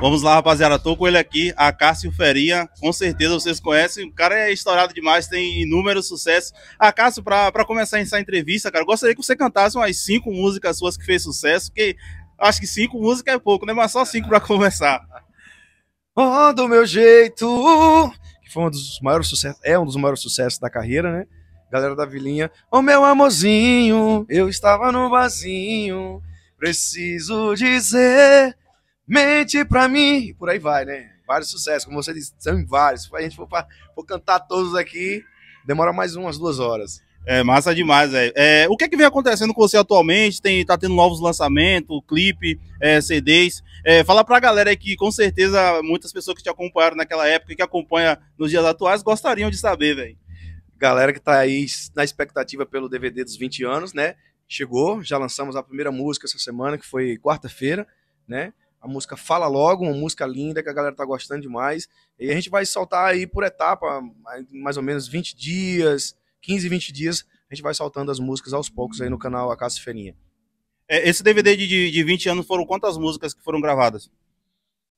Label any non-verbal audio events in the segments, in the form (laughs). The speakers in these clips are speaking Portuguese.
Vamos lá, rapaziada. Tô com ele aqui, a Cássio Feria. Com certeza vocês conhecem. O cara é estourado demais, tem inúmeros sucessos. A Cássio, pra, pra começar essa entrevista, cara, gostaria que você cantasse umas cinco músicas suas que fez sucesso, que acho que cinco músicas é pouco, né? Mas só cinco pra começar. Oh, (laughs) do meu jeito, que foi um dos maiores sucessos, é um dos maiores sucessos da carreira, né? Galera da Vilinha, oh meu amorzinho, eu estava no barzinho, preciso dizer Mente pra mim. e Por aí vai, né? Vários sucessos, como você disse, são vários. Se a gente for, pra, for cantar todos aqui, demora mais umas duas horas. É massa demais, velho. É, o que é que vem acontecendo com você atualmente? Tem, tá tendo novos lançamentos, clipe, é, CDs. É, fala pra galera aí que com certeza muitas pessoas que te acompanharam naquela época e que acompanha nos dias atuais gostariam de saber, velho. Galera que tá aí na expectativa pelo DVD dos 20 anos, né? Chegou, já lançamos a primeira música essa semana, que foi quarta-feira, né? A música Fala Logo, uma música linda que a galera tá gostando demais. E a gente vai soltar aí por etapa, mais ou menos 20 dias, 15, 20 dias, a gente vai soltando as músicas aos poucos aí no canal A Casa Ferinha. É, esse DVD de, de 20 anos foram quantas músicas que foram gravadas?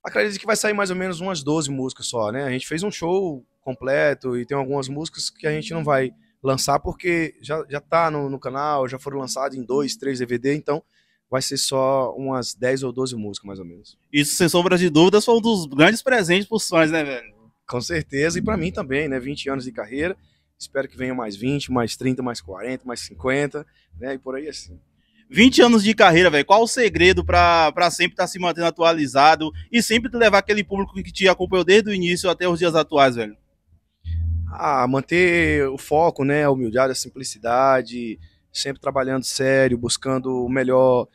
Acredito que vai sair mais ou menos umas 12 músicas só, né? A gente fez um show completo e tem algumas músicas que a gente não vai lançar porque já, já tá no, no canal, já foram lançadas em dois, três DVD, então vai ser só umas 10 ou 12 músicas, mais ou menos. Isso, sem sombra de dúvidas, foi um dos grandes presentes pros fãs, né, velho? Com certeza, e para mim também, né? 20 anos de carreira, espero que venham mais 20, mais 30, mais 40, mais 50, né? E por aí assim. 20 anos de carreira, velho, qual o segredo para sempre estar tá se mantendo atualizado e sempre levar aquele público que te acompanhou desde o início até os dias atuais, velho? Ah, manter o foco, né? A humildade, a simplicidade, sempre trabalhando sério, buscando o melhor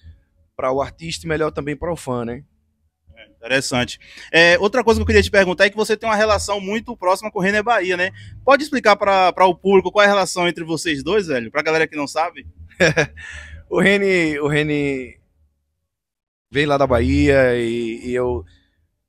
para o artista e melhor também para o fã, né? É, interessante. É, outra coisa que eu queria te perguntar é que você tem uma relação muito próxima com o René Bahia, né? Pode explicar para o público qual é a relação entre vocês dois, velho? Para a galera que não sabe. (laughs) o René, o René veio lá da Bahia e, e eu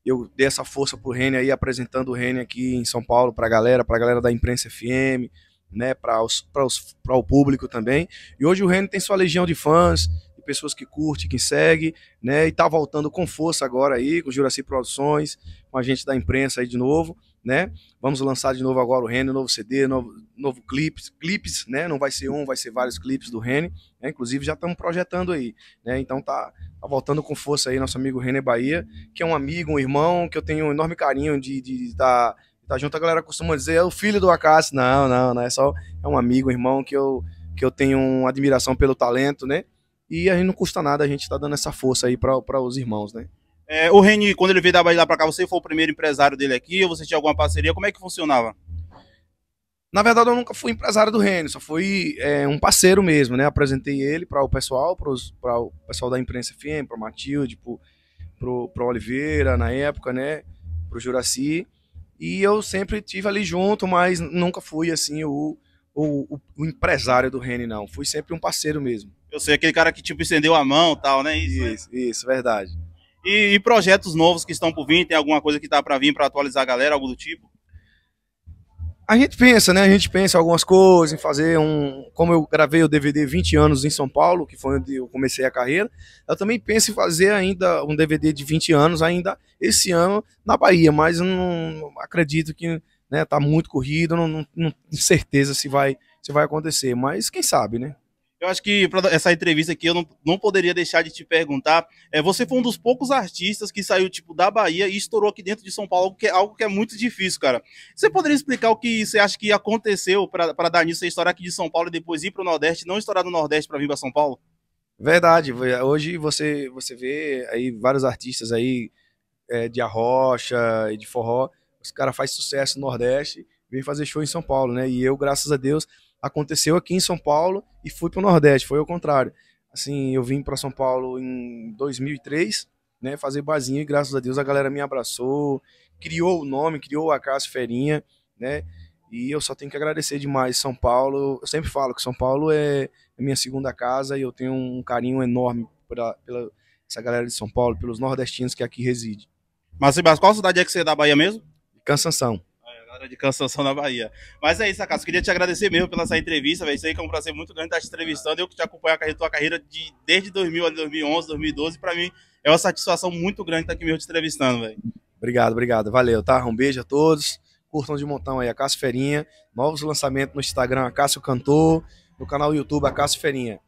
eu dei essa força pro René aí, apresentando o René aqui em São Paulo para a galera, para a galera da Imprensa FM, né, para o público também. E hoje o Renner tem sua legião de fãs, de pessoas que curte, que segue, né, e tá voltando com força agora aí, com o Juraci Produções, com a gente da imprensa aí de novo, né. Vamos lançar de novo agora o Renner, novo CD, novo, novo clipes, clipes, né, não vai ser um, vai ser vários clipes do Renner, né, inclusive já estamos projetando aí, né, então tá, tá voltando com força aí nosso amigo Renner Bahia, que é um amigo, um irmão, que eu tenho um enorme carinho de estar... De, de tá tá junto, a galera costuma dizer, é o filho do Acácio. Não, não, não, é só é um amigo, um irmão que eu, que eu tenho uma admiração pelo talento, né? E a gente não custa nada, a gente tá dando essa força aí para os irmãos, né? É, o Reni, quando ele veio da Bahia para cá, você foi o primeiro empresário dele aqui, ou você tinha alguma parceria, como é que funcionava? Na verdade, eu nunca fui empresário do Reni, só fui é, um parceiro mesmo, né? Apresentei ele para o pessoal, para o pessoal da imprensa FM, para Matilde, para o Oliveira, na época, né? Para o Juraci. E eu sempre tive ali junto, mas nunca fui assim o, o, o empresário do Rene, não. Fui sempre um parceiro mesmo. Eu sei, aquele cara que tipo estendeu a mão e tal, né? Isso, né? isso, né? isso verdade. E, e, projetos novos que estão por vir? Tem alguma coisa que tá para vir para atualizar a galera, algo do tipo? A gente pensa, né? A gente pensa algumas coisas, em fazer um. Como eu gravei o DVD 20 anos em São Paulo, que foi onde eu comecei a carreira, eu também penso em fazer ainda um DVD de 20 anos, ainda esse ano, na Bahia, mas não acredito que né, tá muito corrido, não, não, não certeza se vai, se vai acontecer. Mas quem sabe, né? Eu acho que para essa entrevista aqui eu não, não poderia deixar de te perguntar. É, você foi um dos poucos artistas que saiu tipo da Bahia e estourou aqui dentro de São Paulo, que é algo que é muito difícil, cara. Você poderia explicar o que você acha que aconteceu para dar nisso, estourar aqui de São Paulo e depois ir para o Nordeste, não estourar do Nordeste para vir para São Paulo? Verdade. Hoje você você vê aí vários artistas aí é, de arrocha e de forró, os caras fazem sucesso no Nordeste, vem fazer show em São Paulo, né? E eu, graças a Deus aconteceu aqui em São Paulo e fui para o Nordeste, foi o contrário. Assim, eu vim para São Paulo em 2003, né, fazer barzinho e graças a Deus a galera me abraçou, criou o nome, criou a Casa Ferinha, né? E eu só tenho que agradecer demais São Paulo. Eu sempre falo que São Paulo é minha segunda casa e eu tenho um carinho enorme pela, pela essa galera de São Paulo, pelos nordestinos que aqui reside. Mas, Sebastião, qual cidade é que você é da Bahia mesmo? Cansanção de Cansanção na Bahia. Mas é isso, Acaso. Queria te agradecer mesmo pela essa entrevista, velho. Isso aí que é um prazer muito grande estar te entrevistando. Eu que te acompanho a carreira, tua carreira de, desde 2000, 2011, 2012. Para mim é uma satisfação muito grande estar aqui mesmo te entrevistando, velho. Obrigado, obrigado. Valeu, tá? Um beijo a todos. Curtam de montão aí a Cássio Ferinha. Novos lançamentos no Instagram, Cássio Cantor. No canal YouTube, a Cássio Ferinha.